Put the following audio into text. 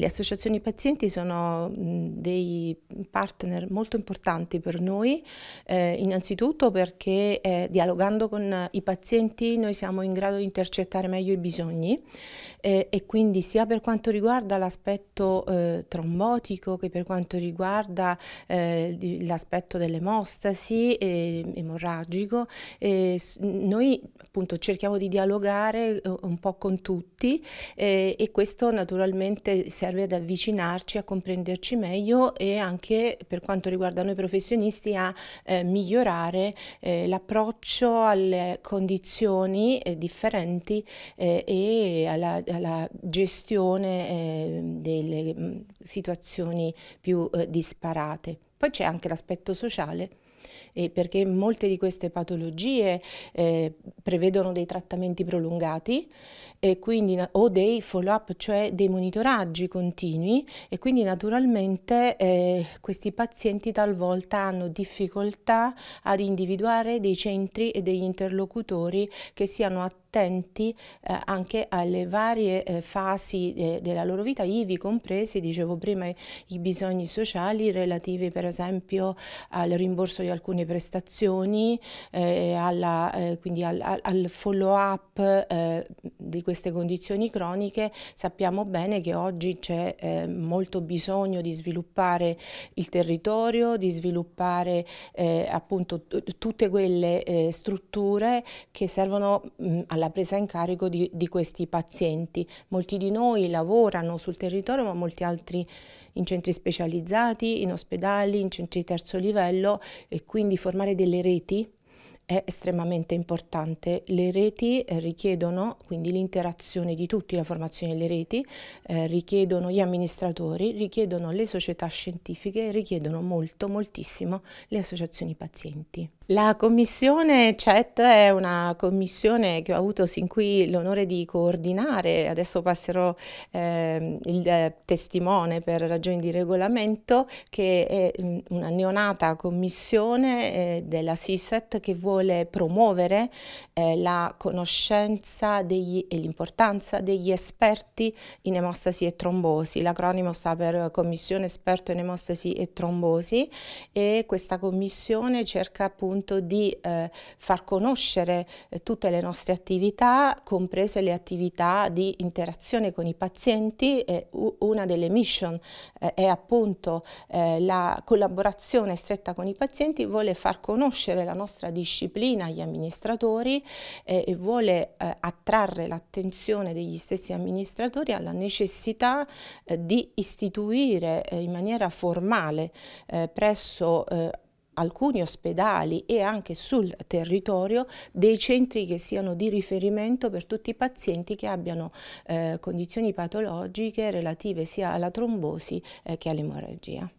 Le associazioni pazienti sono dei partner molto importanti per noi, eh, innanzitutto perché eh, dialogando con i pazienti noi siamo in grado di intercettare meglio i bisogni eh, e quindi sia per quanto riguarda l'aspetto eh, trombotico che per quanto riguarda eh, l'aspetto dell'emostasi eh, emorragico, noi appunto cerchiamo di dialogare un po' con tutti e questo naturalmente serve serve ad avvicinarci, a comprenderci meglio e anche per quanto riguarda noi professionisti a eh, migliorare eh, l'approccio alle condizioni eh, differenti eh, e alla, alla gestione eh, delle mh, mm, situazioni più eh, disparate. Poi c'è anche l'aspetto sociale eh, perché molte di queste patologie eh, prevedono dei trattamenti prolungati quindi, o dei follow-up, cioè dei monitoraggi continui e quindi naturalmente eh, questi pazienti talvolta hanno difficoltà ad individuare dei centri e degli interlocutori che siano attivi attenti eh, anche alle varie eh, fasi de eh, della loro vita, ivi compresi, dicevo prima, i, i bisogni sociali relativi per esempio al rimborso di alcune prestazioni, eh, alla, eh, quindi al, al, follow up eh, di queste condizioni croniche. Sappiamo bene che oggi c'è molto bisogno di sviluppare il territorio, di sviluppare appunto tutte quelle strutture che servono mh, mm, alla alla presa in carico di, di questi pazienti. Molti di noi lavorano sul territorio ma molti altri in centri specializzati, in ospedali, in centri di terzo livello e quindi formare delle reti è estremamente importante. Le reti eh, richiedono quindi l'interazione di tutti, la formazione delle reti, eh, richiedono gli amministratori, richiedono le società scientifiche, richiedono molto, moltissimo le associazioni pazienti. La commissione CET è una commissione che ho avuto sin qui l'onore di coordinare, adesso passerò ehm, eh, il testimone per ragioni di regolamento, che è mm, una neonata commissione eh, della SISET che vuole promuovere eh, la conoscenza degli, e l'importanza degli esperti in emostasi e trombosi. L'acronimo sta per Commissione Esperto in Emostasi e Trombosi e questa commissione cerca appunto appunto di eh, far conoscere eh, tutte le nostre attività, comprese le attività di interazione con i pazienti e una delle mission eh, è appunto eh, la collaborazione stretta con i pazienti, vuole far conoscere la nostra disciplina agli amministratori eh, e vuole eh, attrarre l'attenzione degli stessi amministratori alla necessità di istituire in maniera formale presso eh, alcuni ospedali e anche sul territorio dei centri che siano di riferimento per tutti i pazienti che abbiano eh, condizioni patologiche relative sia alla trombosi eh, che all'emorragia.